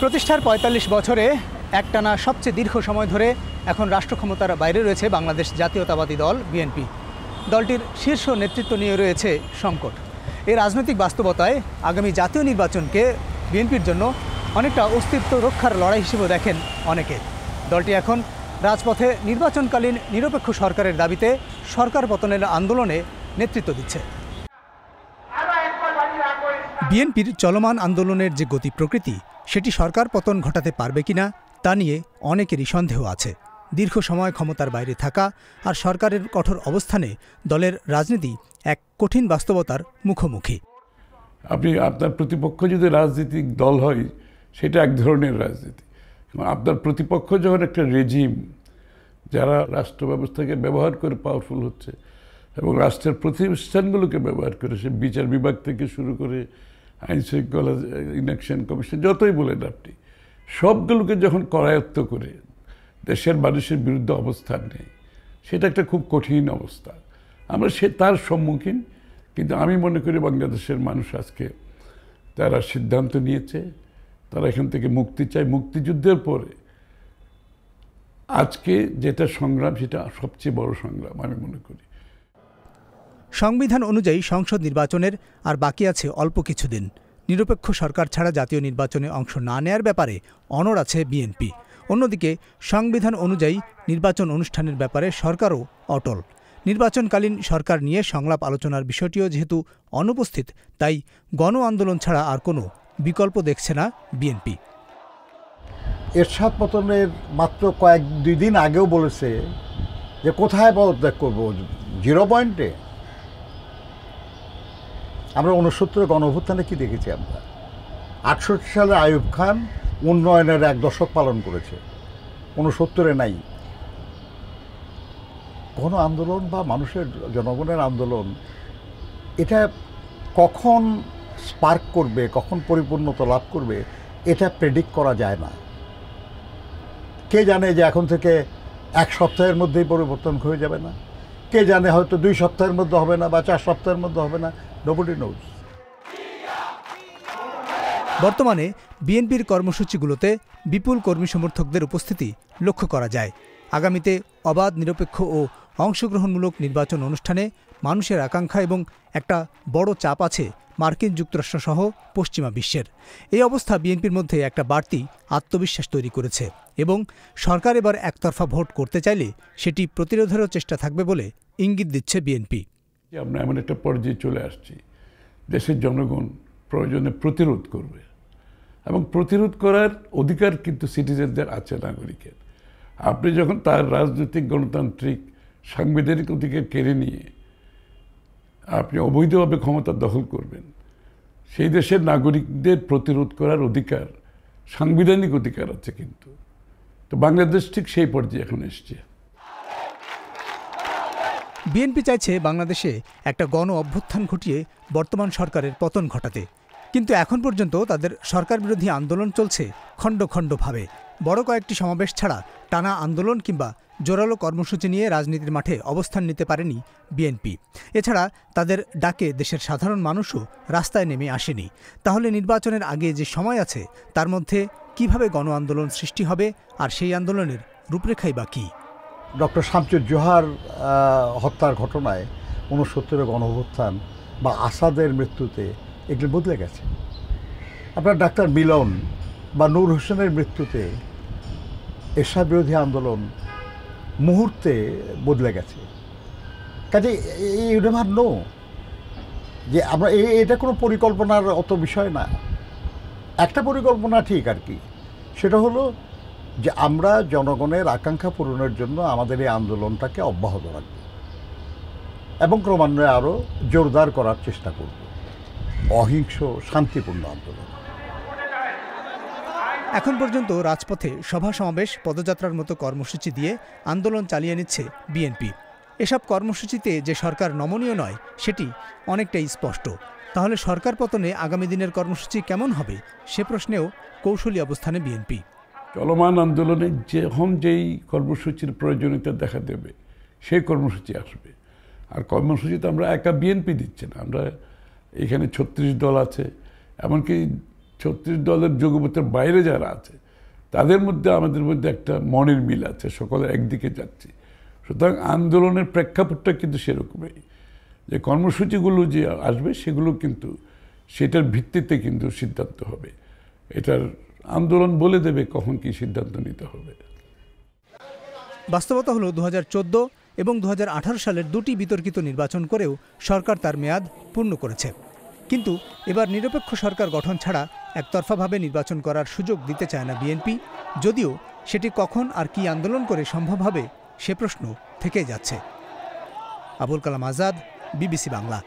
প্রতিষ্ঠার ৪৫ বছরে একটানা সবচেয়ে দীর্ঘ সময় ধরে এখন রাষ্ট্র ক্ষমতার বাইরে রয়েছে বাংলাদেশ জাতীয়তাবাদী দল বিএনপি দলটির শীর্ষ নেতৃত্ব নিয়ে রয়েছে সংকট এই রাজনৈতিক বাস্তবতায় আগামী জাতীয় নির্বাচনকে বিএনপির জন্য অনেকটা অস্তিত্ব রক্ষার লড়াই হিসেবে দেখেন অনেকে দলটি এখন রাজপথে নির্বাচনকালীন নিরপেক্ষ সরকারের দাবিতে সরকার পতনের আন্দোলনে নেতৃত্ব দিচ্ছে বিএনপির চলমান আন্দোলনের যে গতি প্রকৃতি সেটি সরকার পতন ঘটাতে পারবে কিনা তা নিয়ে অনেকেরই সন্দেহ আছে দীর্ঘ সময় ক্ষমতার বাইরে থাকা আর সরকারের কঠোর অবস্থানে দলের রাজনীতি এক কঠিন বাস্তবতার মুখোমুখি আপনি আপনার প্রতিপক্ষ যদি রাজনৈতিক দল হয় সেটা এক ধরনের রাজনীতি আপনার প্রতিপক্ষ যখন একটা রেজিম যারা রাষ্ট্র ব্যবস্থাকে ব্যবহার করে পাওয়ারফুল হচ্ছে এবং রাষ্ট্রের প্রতিষ্ঠানগুলোকে ব্যবহার করে সে বিচার বিভাগ থেকে শুরু করে আইন শৃঙ্খলা ইলেকশন কমিশন যতই বলেন আপনি সবগুলোকে যখন করায়ত্ত করে দেশের মানুষের বিরুদ্ধে অবস্থান নেই সেটা একটা খুব কঠিন অবস্থা আমরা সে তার সম্মুখীন কিন্তু আমি মনে করি বাংলাদেশের মানুষ আজকে তারা সিদ্ধান্ত নিয়েছে তারা এখান থেকে মুক্তি চায় মুক্তিযুদ্ধের পরে আজকে যেটা সংগ্রাম সেটা সবচেয়ে বড় সংগ্রাম আমি মনে করি সংবিধান অনুযায়ী সংসদ নির্বাচনের আর বাকি আছে অল্প কিছুদিন নিরপেক্ষ সরকার ছাড়া জাতীয় নির্বাচনে অংশ না নেয়ার ব্যাপারে অনড় আছে বিএনপি অন্যদিকে সংবিধান অনুযায়ী নির্বাচন অনুষ্ঠানের ব্যাপারে সরকারও অটল নির্বাচনকালীন সরকার নিয়ে সংলাপ আলোচনার বিষয়টিও যেহেতু অনুপস্থিত তাই গণ আন্দোলন ছাড়া আর কোনো বিকল্প দেখছে না বিএনপি এরশাদ পতনের মাত্র কয়েক দুই দিন আগেও বলেছে যে কোথায় পদত্যাগ করবো জিরো পয়েন্টে আমরা উনসত্তরে গণঅভ্যুত্থানে কী দেখেছি আমরা আটষট্টি সালে আয়ুব খান উন্নয়নের এক দশক পালন করেছে উনসত্তরে নাই কোনো আন্দোলন বা মানুষের জনগণের আন্দোলন এটা কখন স্পার্ক করবে কখন পরিপূর্ণতা লাভ করবে এটা প্রেডিক্ট করা যায় না কে জানে যে এখন থেকে এক সপ্তাহের মধ্যেই পরিবর্তন হয়ে যাবে না কে জানে হয়তো দুই সপ্তাহের মধ্যে হবে না বা চার সপ্তাহের মধ্যে হবে না নোবডি নোজ বর্তমানে বিএনপির কর্মসূচিগুলোতে বিপুল কর্মী সমর্থকদের উপস্থিতি লক্ষ্য করা যায় আগামীতে অবাধ নিরপেক্ষ ও অংশগ্রহণমূলক নির্বাচন অনুষ্ঠানে মানুষের আকাঙ্ক্ষা এবং একটা বড় চাপ আছে মার্কিন যুক্তরাষ্ট্র সহ পশ্চিমা বিশ্বের এই অবস্থা বিএনপির মধ্যে একটা বাড়তি আত্মবিশ্বাস তৈরি করেছে এবং সরকার এবার একতরফা ভোট করতে চাইলে সেটি প্রতিরোধেরও চেষ্টা থাকবে বলে ইঙ্গিত দিচ্ছে বিএনপি আমরা এমন একটা পর্যায়ে চলে আসছি দেশের জনগণ প্রয়োজনে প্রতিরোধ করবে এবং প্রতিরোধ করার অধিকার কিন্তু সিটিজেনদের আছে নাগরিকের আপনি যখন তার রাজনৈতিক গণতান্ত্রিক সাংবিধানিক অধিকার কেড়ে নিয়ে আপনি অবৈধভাবে ক্ষমতা দখল করবেন সেই দেশের নাগরিকদের প্রতিরোধ করার অধিকার সাংবিধানিক অধিকার আছে কিন্তু তো বাংলাদেশ ঠিক সেই পর্যায়ে এখন এসছে বিএনপি চাইছে বাংলাদেশে একটা গণ অভ্যুত্থান ঘটিয়ে বর্তমান সরকারের পতন ঘটাতে কিন্তু এখন পর্যন্ত তাদের সরকার বিরোধী আন্দোলন চলছে খণ্ড খণ্ডভাবে বড় কয়েকটি সমাবেশ ছাড়া টানা আন্দোলন কিংবা জোরালো কর্মসূচি নিয়ে রাজনীতির মাঠে অবস্থান নিতে পারেনি বিএনপি এছাড়া তাদের ডাকে দেশের সাধারণ মানুষও রাস্তায় নেমে আসেনি তাহলে নির্বাচনের আগে যে সময় আছে তার মধ্যে কিভাবে গণ আন্দোলন সৃষ্টি হবে আর সেই আন্দোলনের রূপরেখাই বা কী ডক্টর শামচুর জোহার হত্যার ঘটনায় ঊনসত্তরের গণঅভ্যুত্থান বা আসাদের মৃত্যুতে এগুলো বদলে গেছে আপনার ডাক্তার মিলন বা নূর হোসেনের মৃত্যুতে এরশাদ বিরোধী আন্দোলন মুহূর্তে বদলে গেছে কাজে এই নেভার নো যে আমরা এটা কোনো পরিকল্পনার অত বিষয় না একটা পরিকল্পনা ঠিক আর কি সেটা হলো যে আমরা জনগণের আকাঙ্ক্ষা পূরণের জন্য আমাদের এই আন্দোলনটাকে অব্যাহত রাখব এবং ক্রমান্বয়ে আরও জোরদার করার চেষ্টা করব অহিংস শান্তিপূর্ণ আন্দোলন এখন পর্যন্ত রাজপথে সভা সমাবেশ পদযাত্রার মতো কর্মসূচি দিয়ে আন্দোলন চালিয়ে নিচ্ছে বিএনপি এসব কর্মসূচিতে যে সরকার নমনীয় নয় সেটি অনেকটাই স্পষ্ট তাহলে সরকার পতনে আগামী দিনের কর্মসূচি কেমন হবে সে প্রশ্নেও কৌশলী অবস্থানে বিএনপি চলমান আন্দোলনে যখন যেই কর্মসূচির প্রয়োজনীয়তা দেখা দেবে সেই কর্মসূচি আসবে আর কর্মসূচি তো আমরা একা বিএনপি দিচ্ছে না আমরা এখানে ছত্রিশ দল আছে এমনকি ছত্রিশ দলের যোগপথের বাইরে যারা আছে তাদের মধ্যে আমাদের মধ্যে একটা মনের মিল আছে সকলে একদিকে যাচ্ছে সুতরাং আন্দোলনের প্রেক্ষাপটটা কিন্তু সেরকমই যে কর্মসূচিগুলো যে আসবে সেগুলো কিন্তু সেটার ভিত্তিতে কিন্তু সিদ্ধান্ত হবে এটার আন্দোলন বলে দেবে কখন কি সিদ্ধান্ত নিতে হবে বাস্তবতা হলো দু এবং দু সালের দুটি বিতর্কিত নির্বাচন করেও সরকার তার মেয়াদ পূর্ণ করেছে কিন্তু এবার নিরপেক্ষ সরকার গঠন ছাড়া একতরফাভাবে নির্বাচন করার সুযোগ দিতে চায় না বিএনপি যদিও সেটি কখন আর কি আন্দোলন করে সম্ভব হবে সে প্রশ্ন থেকে যাচ্ছে আবুল কালাম আজাদ বিবিসি বাংলা